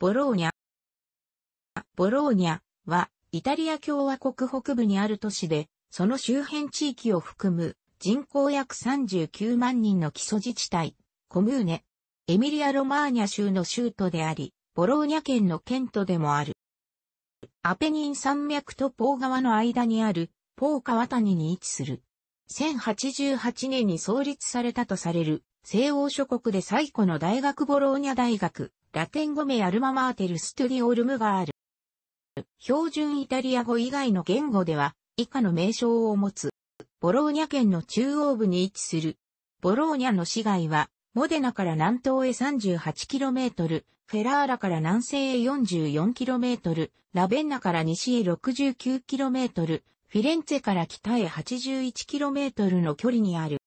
ボローニャ。ボローニャは、イタリア共和国北部にある都市で、その周辺地域を含む人口約39万人の基礎自治体、コムーネ、エミリア・ロマーニャ州の州都であり、ボローニャ県の県都でもある。アペニン山脈とポー川の間にあるポー川谷に位置する。1088年に創立されたとされる西欧諸国で最古の大学ボローニャ大学。ラテン語名アルママーテルストゥディオルムがある。標準イタリア語以外の言語では以下の名称を持つ。ボローニャ県の中央部に位置する。ボローニャの市街は、モデナから南東へ 38km、フェラーラから南西へ 44km、ラベンナから西へ 69km、フィレンツェから北へ 81km の距離にある。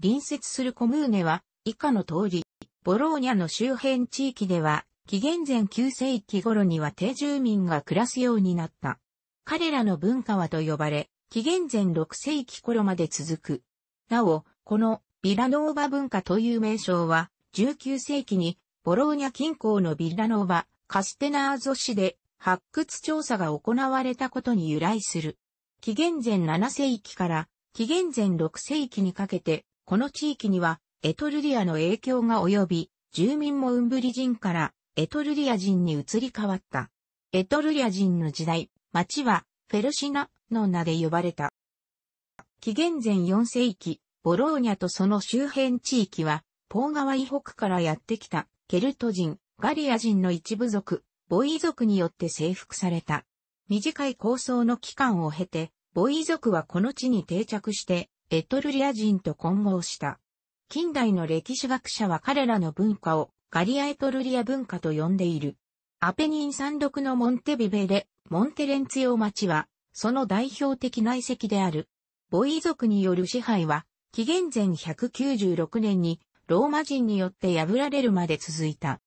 隣接するコムーネは以下の通り、ボローニャの周辺地域では、紀元前9世紀頃には定住民が暮らすようになった。彼らの文化はと呼ばれ、紀元前6世紀頃まで続く。なお、このビラノーバ文化という名称は、19世紀にボローニャ近郊のビラノーバ、カステナーゾ市で発掘調査が行われたことに由来する。紀元前7世紀から紀元前6世紀にかけて、この地域にはエトルリアの影響が及び、住民もウンブリ人からエトルリア人に移り変わった。エトルリア人の時代、町はフェルシナの名で呼ばれた。紀元前4世紀、ボローニャとその周辺地域は、ポー川以北からやってきたケルト人、ガリア人の一部族、ボイ族によって征服された。短い構想の期間を経て、ボイ族はこの地に定着して、エトルリア人と混合した。近代の歴史学者は彼らの文化をガリア・エトルリア文化と呼んでいる。アペニン山麓のモンテビベレ、モンテレンツヨ町は、その代表的内石である。ボイ族による支配は、紀元前196年にローマ人によって破られるまで続いた。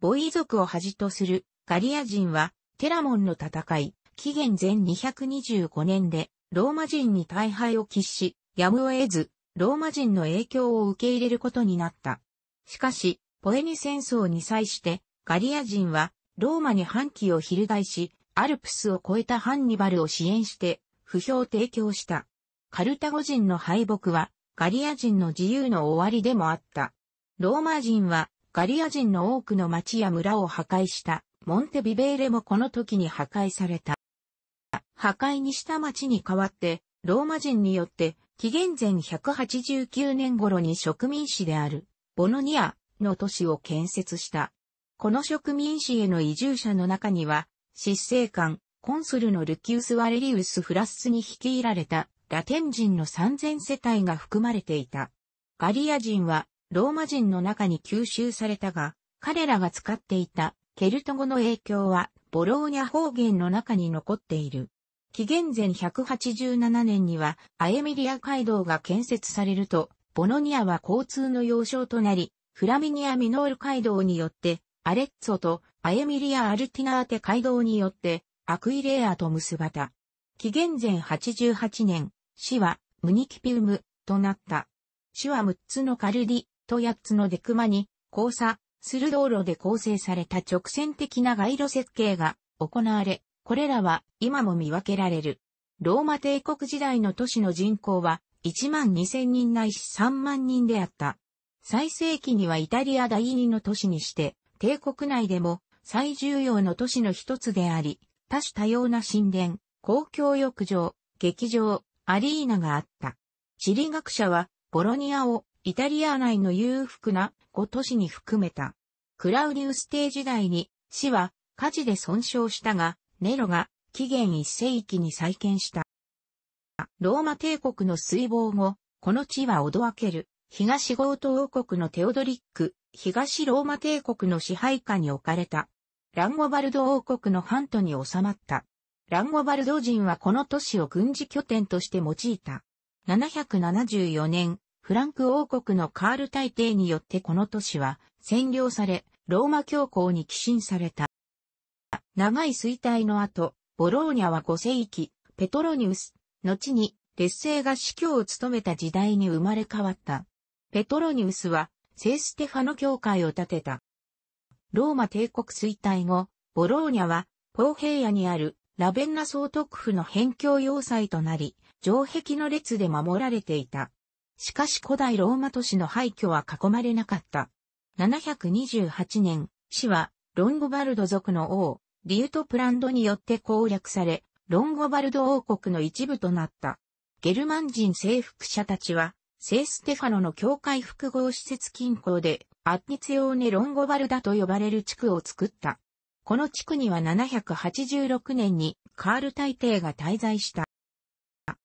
ボイ族を恥とするガリア人は、テラモンの戦い、紀元前225年で、ローマ人に大敗を喫し、やむを得ず、ローマ人の影響を受け入れることになった。しかし、ポエニ戦争に際して、ガリア人は、ローマに反旗を翻し、アルプスを越えたハンニバルを支援して、不評提供した。カルタゴ人の敗北は、ガリア人の自由の終わりでもあった。ローマ人は、ガリア人の多くの町や村を破壊した、モンテビベーレもこの時に破壊された。破壊にした町に代わって、ローマ人によって紀元前189年頃に植民市である、ボノニアの都市を建設した。この植民市への移住者の中には、執政官、コンスルのルキウス・ワレリウス・フラススに率いられたラテン人の3000世帯が含まれていた。ガリア人はローマ人の中に吸収されたが、彼らが使っていたケルト語の影響はボローニャ方言の中に残っている。紀元前187年にはアエミリア街道が建設されると、ボノニアは交通の要衝となり、フラミニア・ミノール街道によって、アレッツォとアエミリア・アルティナーテ街道によって、アクイレアと結ばた。紀元前88年、市はムニキピウムとなった。市は6つのカルディと8つのデクマに交差する道路で構成された直線的な街路設計が行われ、これらは今も見分けられる。ローマ帝国時代の都市の人口は1万2000人ないし3万人であった。最盛期にはイタリア第二の都市にして、帝国内でも最重要の都市の一つであり、多種多様な神殿、公共浴場、劇場、アリーナがあった。地理学者は、ボロニアをイタリア内の裕福な5都市に含めた。クラウデウス帝時代に、市は火事で損傷したが、ネロが紀元一世紀に再建した。ローマ帝国の水亡後、この地はおどワける。東ゴート王国のテオドリック、東ローマ帝国の支配下に置かれた。ランゴバルド王国のハントに収まった。ランゴバルド人はこの都市を軍事拠点として用いた。774年、フランク王国のカール大帝によってこの都市は占領され、ローマ教皇に寄進された。長い衰退の後、ボローニャは5世紀、ペトロニウス、後に劣勢が司教を務めた時代に生まれ変わった。ペトロニウスは、聖ステファノ教会を建てた。ローマ帝国衰退後、ボローニャは、ポーヘイヤにあるラベンナ総督府の辺境要塞となり、城壁の列で守られていた。しかし古代ローマ都市の廃墟は囲まれなかった。728年、市はロンゴバルド族の王、リュートプランドによって攻略され、ロンゴバルド王国の一部となった。ゲルマン人征服者たちは、聖ステファノの教会複合施設近郊で、アッニツヨーネ・ロンゴバルダと呼ばれる地区を作った。この地区には786年にカール大帝が滞在した。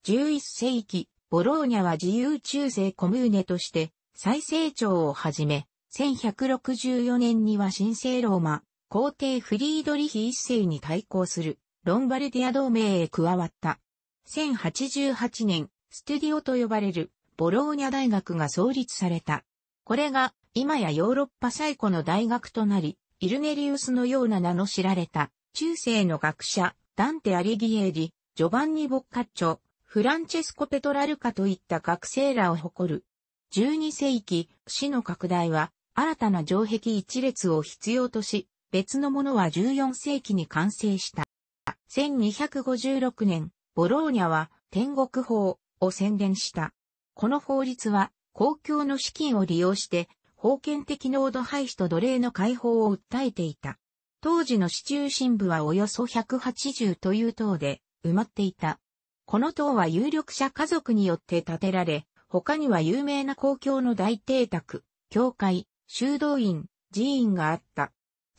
11世紀、ボローニャは自由中世コムーネとして再成長をはじめ、1164年には神聖ローマ、皇帝フリードリヒ一世に対抗するロンバルディア同盟へ加わった。1088年、ステディオと呼ばれるボローニャ大学が創立された。これが今やヨーロッパ最古の大学となり、イルネリウスのような名の知られた中世の学者、ダンテ・アリギエリ、ジョバンニ・ボッカッチョ、フランチェスコ・ペトラルカといった学生らを誇る。12世紀、死の拡大は新たな城壁一列を必要とし、別のものは14世紀に完成した。1256年、ボローニャは天国法を宣伝した。この法律は公共の資金を利用して封建的濃度廃止と奴隷の解放を訴えていた。当時の市中心部はおよそ180という塔で埋まっていた。この塔は有力者家族によって建てられ、他には有名な公共の大邸宅、教会、修道院、寺院があった。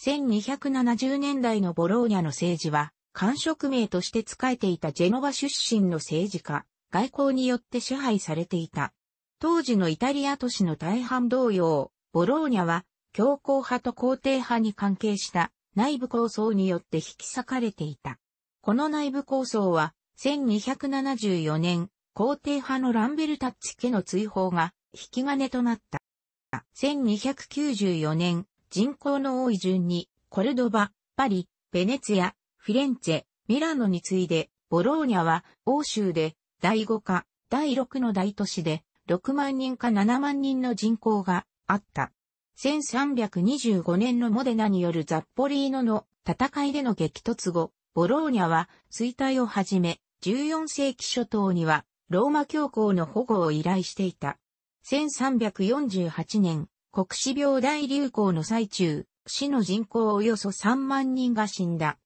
1270年代のボローニャの政治は、官職名として仕えていたジェノバ出身の政治家、外交によって支配されていた。当時のイタリア都市の大半同様、ボローニャは、強硬派と皇帝派に関係した内部構想によって引き裂かれていた。この内部構想は、1274年、皇帝派のランベルタッチ家の追放が引き金となった。1294年、人口の多い順に、コルドバ、パリ、ベネツィア、フィレンツェ、ミラノに次いで、ボローニャは欧州で第5か第6の大都市で6万人か7万人の人口があった。1325年のモデナによるザッポリーノの戦いでの激突後、ボローニャは衰退をはじめ、14世紀初頭にはローマ教皇の保護を依頼していた。1348年、国死病大流行の最中、死の人口およそ3万人が死んだ。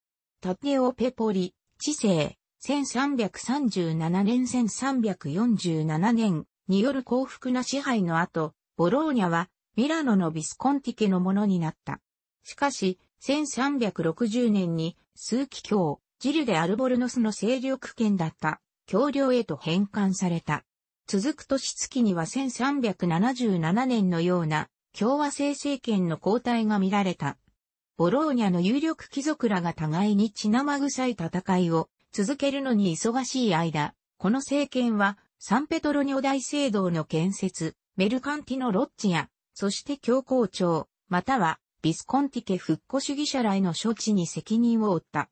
タテオペポリ、知性、1337年1347年による幸福な支配の後、ボローニャはミラノのビスコンティ家のものになった。しかし、1360年に数奇教、ジルデ・アルボルノスの勢力圏だった橋梁へと返還された。続く年月には1377年のような共和制政権の交代が見られた。ボローニャの有力貴族らが互いに血生臭い戦いを続けるのに忙しい間、この政権はサンペトロニョ大聖堂の建設、メルカンティのロッチや、そして教皇庁、またはビスコンティ家復古主義者らへの処置に責任を負った。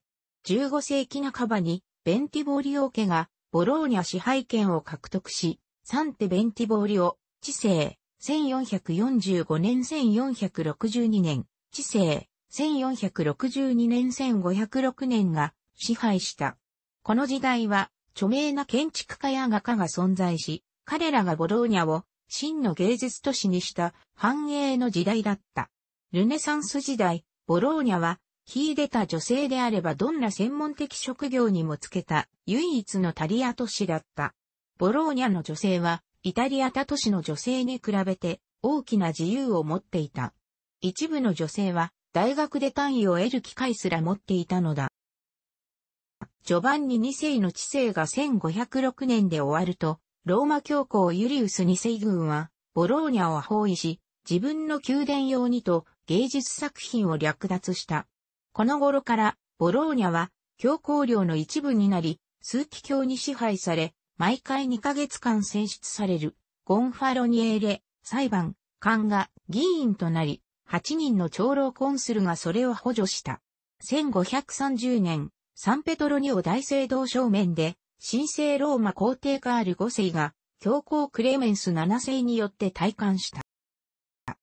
15世紀半ばにベンティボーリオ家がボローニャ支配権を獲得し、サンテベンティボーリオ、知性、1445年1462年、治世、1462年1506年が支配した。この時代は、著名な建築家や画家が存在し、彼らがボローニャを真の芸術都市にした繁栄の時代だった。ルネサンス時代、ボローニャは、秀でた女性であればどんな専門的職業にもつけた唯一のタリア都市だった。ボローニャの女性はイタリア他都市の女性に比べて大きな自由を持っていた。一部の女性は大学で単位を得る機会すら持っていたのだ。ジョバンニ2世の治世が1506年で終わると、ローマ教皇ユリウス2世軍は、ボローニャを包囲し、自分の宮殿用にと芸術作品を略奪した。この頃から、ボローニャは教皇領の一部になり、数奇教に支配され、毎回2ヶ月間選出される、ゴンファロニエーレ、裁判、官が議員となり、8人の長老コンスルがそれを補助した。1530年、サンペトロニオ大聖堂正面で、神聖ローマ皇帝カール5世が、教皇クレメンス7世によって退官した。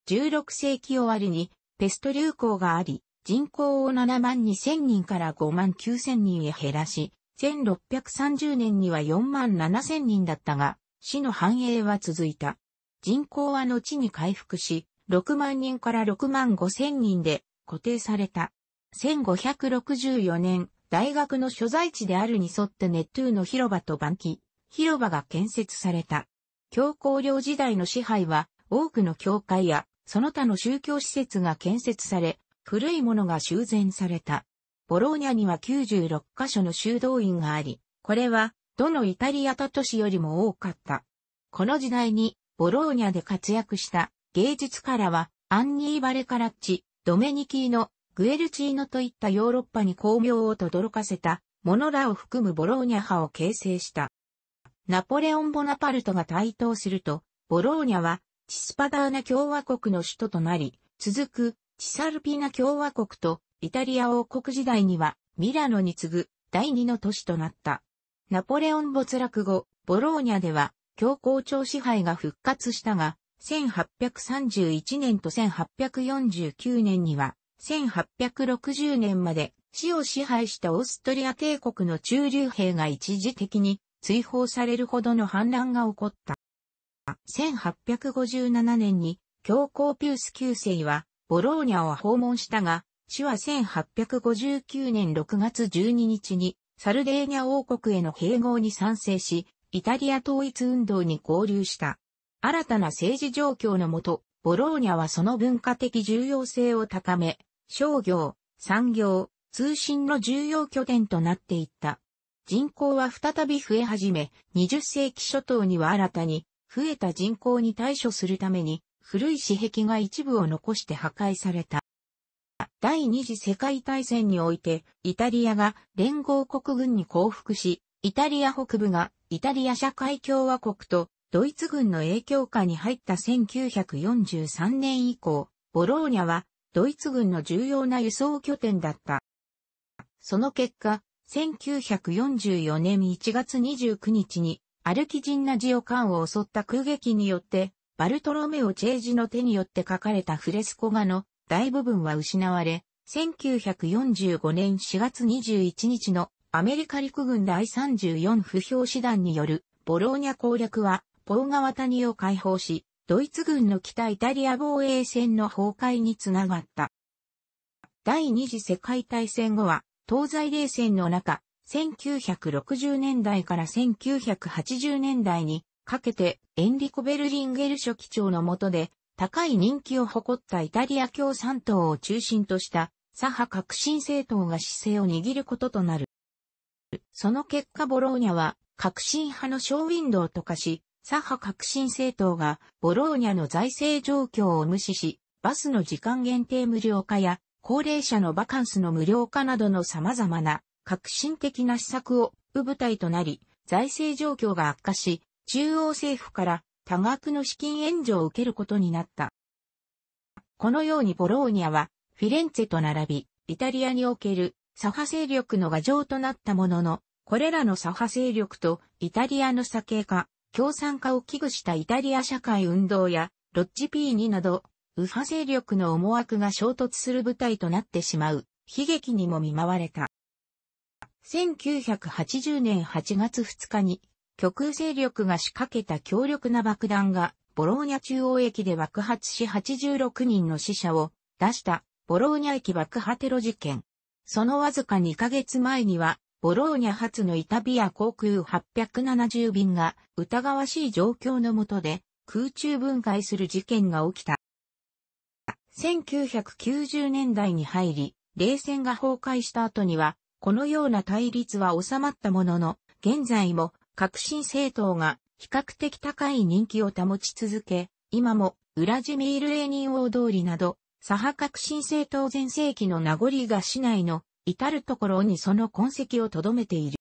16世紀終わりに、ペスト流行があり、人口を7万2000人から5万9000人へ減らし、1630年には4万7千人だったが、市の繁栄は続いた。人口は後に回復し、6万人から6万5千人で固定された。1564年、大学の所在地であるに沿ってネットゥーの広場と番機、広場が建設された。教皇領時代の支配は、多くの教会や、その他の宗教施設が建設され、古いものが修繕された。ボローニャには96カ所の修道院があり、これは、どのイタリア他都市よりも多かった。この時代に、ボローニャで活躍した芸術家らは、アンニー・バレカラッチ、ドメニキーノ、グエルチーノといったヨーロッパに巧妙を轟かせた、ノらを含むボローニャ派を形成した。ナポレオン・ボナパルトが台頭すると、ボローニャは、チスパダーナ共和国の首都となり、続く、チサルピナ共和国とイタリア王国時代には、ミラノに次ぐ第二の都市となった。ナポレオン没落後、ボローニャでは、教皇朝支配が復活したが、1831年と1849年には、1860年まで死を支配したオーストリア帝国の中流兵が一時的に追放されるほどの反乱が起こった。1857年に教皇ピウス9世はボローニャを訪問したが、市は1859年6月12日にサルデーニャ王国への併合に賛成し、イタリア統一運動に合流した。新たな政治状況のもと、ボローニャはその文化的重要性を高め、商業、産業、通信の重要拠点となっていった。人口は再び増え始め、20世紀初頭には新たに、増えた人口に対処するために、古い私壁が一部を残して破壊された。第二次世界大戦において、イタリアが連合国軍に降伏し、イタリア北部がイタリア社会共和国とドイツ軍の影響下に入った1943年以降、ボローニャはドイツ軍の重要な輸送拠点だった。その結果、1944年1月29日にアルキジンナジオ艦を襲った空撃によって、バルトロメオ・チェージの手によって書かれたフレスコ画の大部分は失われ、1945年4月21日のアメリカ陸軍第34不評師団によるボローニャ攻略は、ポータ谷を解放し、ドイツ軍の北イタリア防衛線の崩壊につながった。第二次世界大戦後は、東西冷戦の中、1960年代から1980年代にかけてエンリコ・ベルリンゲル書記長の下で高い人気を誇ったイタリア共産党を中心とした左派革新政党が姿勢を握ることとなる。その結果ボローニャは革新派のショーウィンドウと化し、左派革新政党がボローニャの財政状況を無視し、バスの時間限定無料化や高齢者のバカンスの無料化などの様々な革新的な施策を舞台となり、財政状況が悪化し、中央政府から多額の資金援助を受けることになった。このようにボローニャは、フィレンツェと並び、イタリアにおける左派勢力の牙城となったものの、これらの左派勢力とイタリアの左傾化、共産化を危惧したイタリア社会運動やロッジ p ニなど、右派勢力の思惑が衝突する舞台となってしまう悲劇にも見舞われた。1980年8月2日に極右勢力が仕掛けた強力な爆弾が、ボローニャ中央駅で爆発し86人の死者を出したボローニャ駅爆破テロ事件。そのわずか2ヶ月前には、ボローニャ発のイタビア航空870便が疑わしい状況の下で空中分解する事件が起きた。1990年代に入り、冷戦が崩壊した後には、このような対立は収まったものの、現在も革新政党が比較的高い人気を保ち続け、今もウラジミール・レーニン大通りなど、左派革新政党前世紀の名残が市内の至るところにその痕跡を留めている。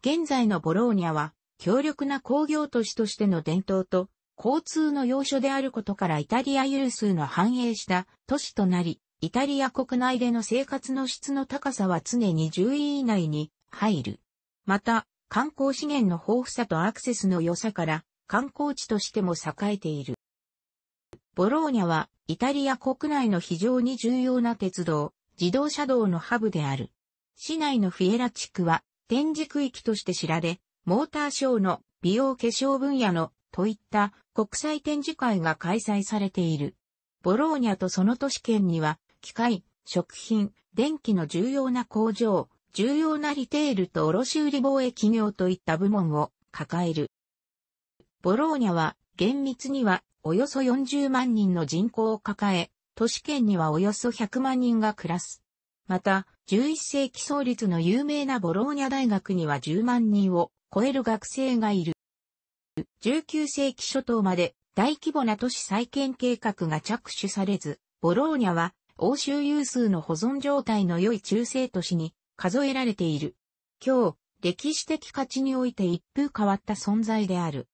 現在のボローニャは強力な工業都市としての伝統と交通の要所であることからイタリア有数の繁栄した都市となり、イタリア国内での生活の質の高さは常に10位以内に入る。また、観光資源の豊富さとアクセスの良さから観光地としても栄えている。ボローニャはイタリア国内の非常に重要な鉄道、自動車道のハブである。市内のフィエラ地区は展示区域として知られ、モーターショーの美容化粧分野のといった国際展示会が開催されている。ボローニャとその都市圏には機械、食品、電気の重要な工場、重要なリテールと卸売貿易業といった部門を抱える。ボローニャは厳密にはおよそ40万人の人口を抱え、都市圏にはおよそ100万人が暮らす。また、11世紀創立の有名なボローニャ大学には10万人を超える学生がいる。19世紀初頭まで大規模な都市再建計画が着手されず、ボローニャは欧州有数の保存状態の良い中世都市に数えられている。今日、歴史的価値において一風変わった存在である。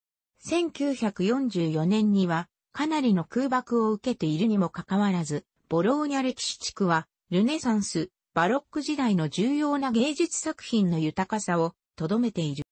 1944年には、かなりの空爆を受けているにもかかわらず、ボローニャ歴史地区は、ルネサンス、バロック時代の重要な芸術作品の豊かさを、とどめている。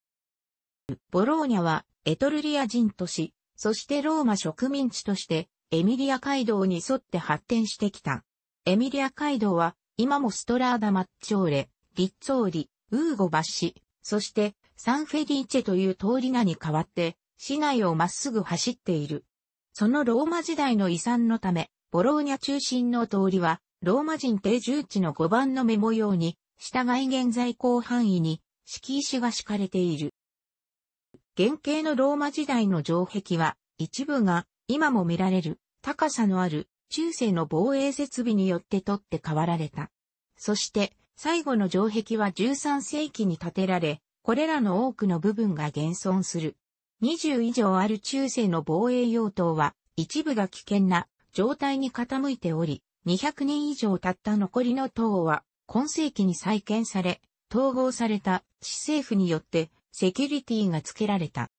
ボローニャは、エトルリア人都市、そしてローマ植民地として、エミリア街道に沿って発展してきた。エミリア街道は、今もストラーダ・マッチョーレ、リッツォーリ、ウーゴバシ、そしてサンフェリーチェという通り名に変わって、市内をまっすぐ走っている。そのローマ時代の遺産のため、ボローニャ中心の通りは、ローマ人定住地の5番の目模様に、従い現在広範囲に、敷石が敷かれている。原型のローマ時代の城壁は、一部が今も見られる高さのある中世の防衛設備によって取って代わられた。そして最後の城壁は13世紀に建てられ、これらの多くの部分が現存する。20以上ある中世の防衛用途は、一部が危険な状態に傾いており、200年以上経った残りの塔は、今世紀に再建され、統合された市政府によってセキュリティが付けられた。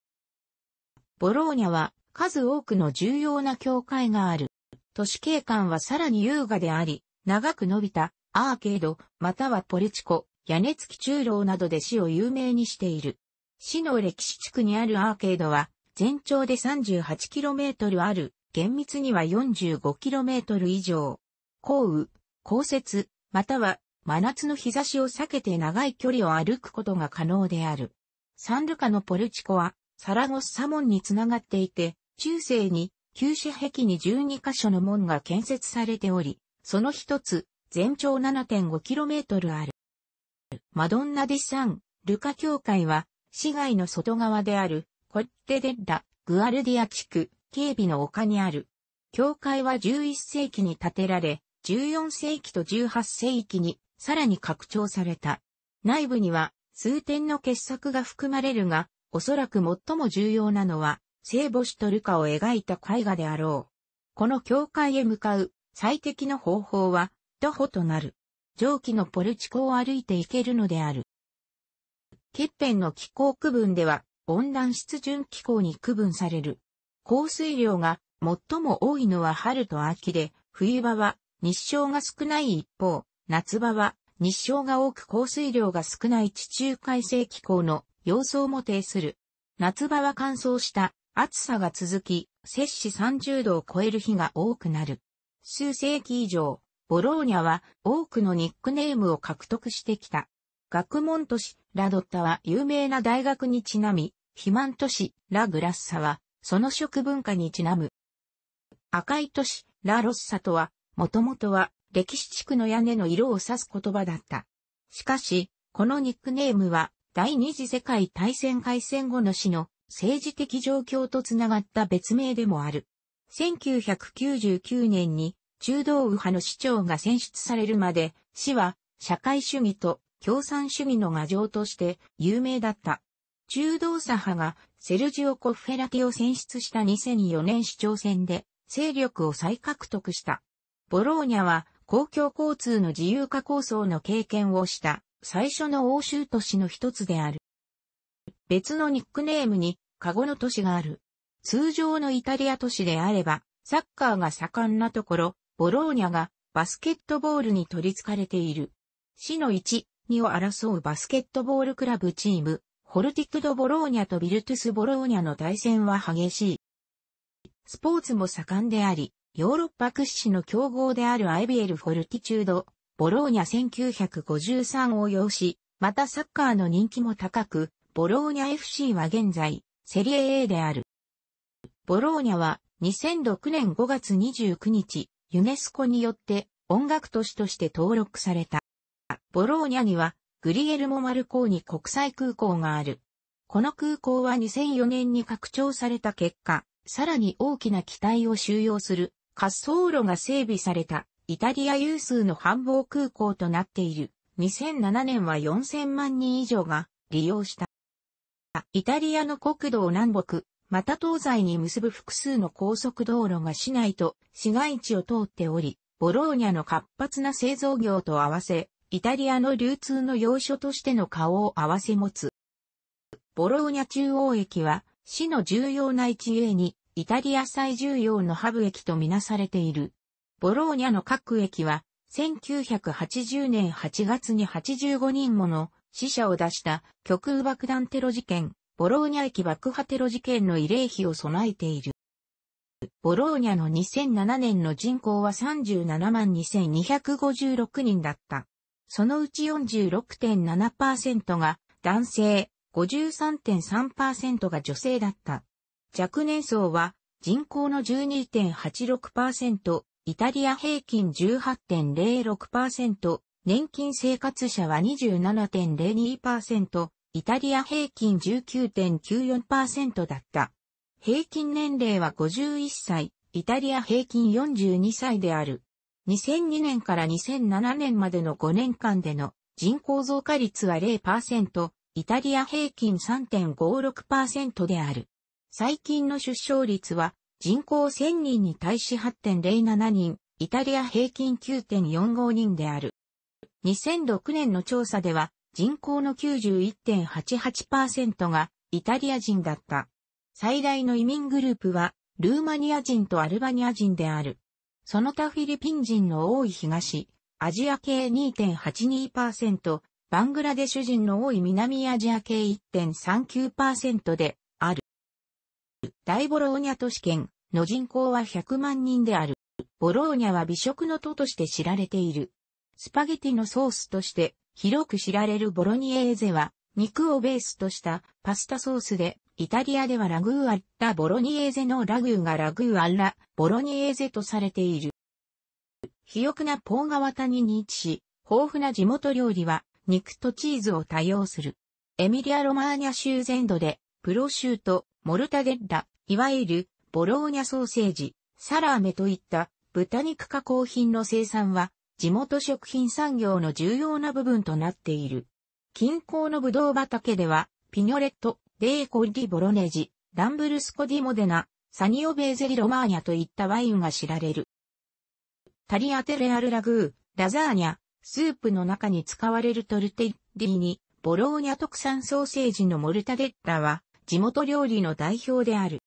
ボローニャは数多くの重要な教会がある。都市景観はさらに優雅であり、長く伸びたアーケード、またはポルチコ、屋根付き中楼などで市を有名にしている。市の歴史地区にあるアーケードは、全長で 38km ある、厳密には 45km 以上。降雨、降雪、または真夏の日差しを避けて長い距離を歩くことが可能である。サンルカのポルチコは、サラゴスサ門につながっていて、中世に、旧市壁に12カ所の門が建設されており、その一つ、全長 7.5km ある。マドンナ・デ・サン・ルカ教会は、市街の外側である、コッテ・デッラ・グアルディア地区、警備の丘にある。教会は11世紀に建てられ、14世紀と18世紀にさらに拡張された。内部には数点の傑作が含まれるが、おそらく最も重要なのは、聖母子とルカを描いた絵画であろう。この教会へ向かう最適の方法は、徒歩となる。上記のポルチコを歩いて行けるのである。欠片の気候区分では、温暖湿潤気候に区分される。降水量が最も多いのは春と秋で、冬場は日照が少ない一方、夏場は日照が多く降水量が少ない地中海性気候の様相も呈する。夏場は乾燥した暑さが続き、摂氏30度を超える日が多くなる。数世紀以上、ボローニャは多くのニックネームを獲得してきた。学問都市、ラドッタは有名な大学にちなみ、肥満都市、ラグラッサは、その食文化にちなむ。赤い都市、ラロッサとは、もともとは、歴史地区の屋根の色を指す言葉だった。しかし、このニックネームは、第二次世界大戦開戦後の死の政治的状況とつながった別名でもある。1999年に中道右派の市長が選出されるまで、市は社会主義と共産主義の牙城として有名だった。中道左派がセルジオ・コフェラティを選出した2004年市長選で勢力を再獲得した。ボローニャは公共交通の自由化構想の経験をした最初の欧州都市の一つである。別のニックネームにカゴの都市がある。通常のイタリア都市であれば、サッカーが盛んなところ、ボローニャがバスケットボールに取り憑かれている。市の1、2を争うバスケットボールクラブチーム、ホルティクド・ボローニャとビルトゥス・ボローニャの対戦は激しい。スポーツも盛んであり、ヨーロッパ屈指の強豪であるアイビエル・フォルティチュード、ボローニャ1953を擁し、またサッカーの人気も高く、ボローニャ FC は現在、セリエ A である。ボローニャは2006年5月29日、ユネスコによって音楽都市として登録された。ボローニャにはグリエルモ・マルコーニ国際空港がある。この空港は2004年に拡張された結果、さらに大きな機体を収容する滑走路が整備されたイタリア有数の繁忙空港となっている。2007年は4000万人以上が利用した。イタリアの国土を南北また東西に結ぶ複数の高速道路が市内と市街地を通っており、ボローニャの活発な製造業と合わせ、イタリアの流通の要所としての顔を合わせ持つ。ボローニャ中央駅は、市の重要な一営に、イタリア最重要のハブ駅とみなされている。ボローニャの各駅は、1980年8月に85人もの死者を出した極右爆弾テロ事件、ボローニャ駅爆破テロ事件の慰霊碑を備えている。ボローニャの2007年の人口は37万2256人だった。そのうち46.7%が男性、53.3%が女性だった。若年層は人口の12.86%、イタリア平均18.06%、年金生活者は27.02%、イタリア平均19.94%だった。平均年齢は51歳、イタリア平均42歳である。2002年から2007年までの5年間での人口増加率は0%、イタリア平均3.56%である。最近の出生率は人口1000人に対し8.07人、イタリア平均9.45人である。2006年の調査では、人口の91.88%がイタリア人だった。最大の移民グループは、ルーマニア人とアルバニア人である。その他フィリピン人の多い東、アジア系2.82%、バングラデシュ人の多い南アジア系1.39%である。大ボローニャ都市圏の人口は100万人である。ボローニャは美食の都として知られている。スパゲティのソースとして広く知られるボロニエーゼは、肉をベースとしたパスタソースで、イタリアではラグーアッラボロニエーゼのラグーがラグーアッラボロニエーゼとされている。肥沃なポー川谷に位置し、豊富な地元料理は肉とチーズを多用する。エミリア・ロマーニャ州全土で、プロシュート、モルタデッラ、いわゆるボローニャソーセージ、サラーメといった豚肉加工品の生産は地元食品産業の重要な部分となっている。近郊のブドウ畑では、ピニョレット、デーコディボロネジ、ランブルスコディモデナ、サニオベーゼリロマーニャといったワインが知られる。タリアテレアルラグー、ラザーニャ、スープの中に使われるトルテッリィに、ボローニャ特産ソーセージのモルタデッラは、地元料理の代表である。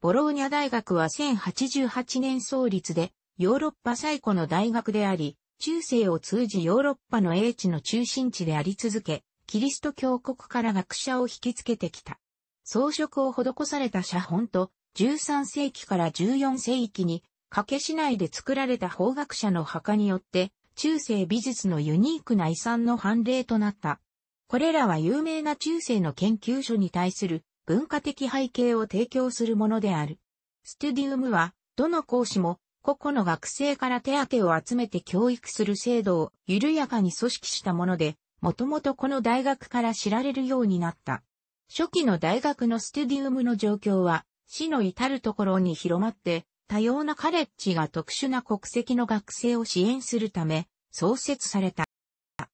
ボローニャ大学は1088年創立で、ヨーロッパ最古の大学であり、中世を通じヨーロッパの英知の中心地であり続け、キリスト教国から学者を引きつけてきた。装飾を施された写本と、13世紀から14世紀に、掛け市内で作られた法学者の墓によって、中世美術のユニークな遺産の判例となった。これらは有名な中世の研究所に対する文化的背景を提供するものである。ステュディウムは、どの講師も個々の学生から手当を集めて教育する制度を緩やかに組織したもので、もともとこの大学から知られるようになった。初期の大学のステディウムの状況は、市の至るところに広まって、多様なカレッジが特殊な国籍の学生を支援するため、創設された。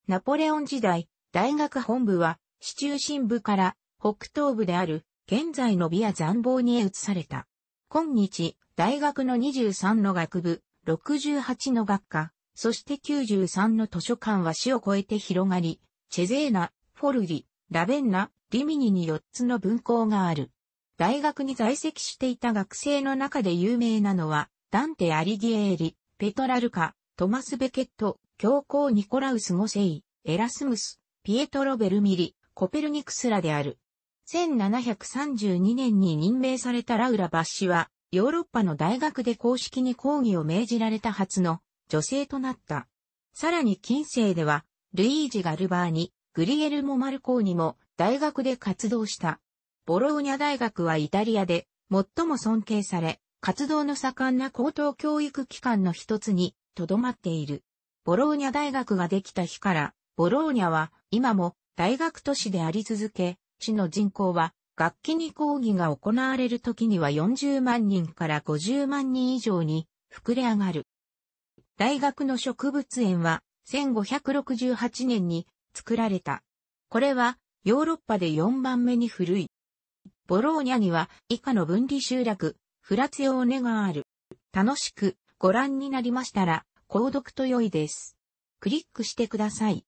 ナポレオン時代、大学本部は、市中心部から北東部である、現在のビア残房に移された。今日、大学の23の学部、68の学科、そして93の図書館は市を越えて広がり、チェゼーナ、フォルリ、ラベンナ、リミニに4つの文校がある。大学に在籍していた学生の中で有名なのは、ダンテ・アリギエーリ、ペトラルカ、トマス・ベケット、教皇ニコラウス・ゴセイ、エラスムス、ピエトロ・ベルミリ、コペルニクスらである。1732年に任命されたラウラ・バッシは、ヨーロッパの大学で公式に講義を命じられた初の女性となった。さらに近世では、ルイージ・ガルバーニ、グリエルモ・マルコーニも大学で活動した。ボローニャ大学はイタリアで最も尊敬され、活動の盛んな高等教育機関の一つにとどまっている。ボローニャ大学ができた日から、ボローニャは今も大学都市であり続け、市の人口は楽器に講義が行われる時には40万人から50万人以上に膨れ上がる。大学の植物園は1568年に作られた。これはヨーロッパで4番目に古い。ボローニャには以下の分離集落、フラツヨーネがある。楽しくご覧になりましたら、購読と良いです。クリックしてください。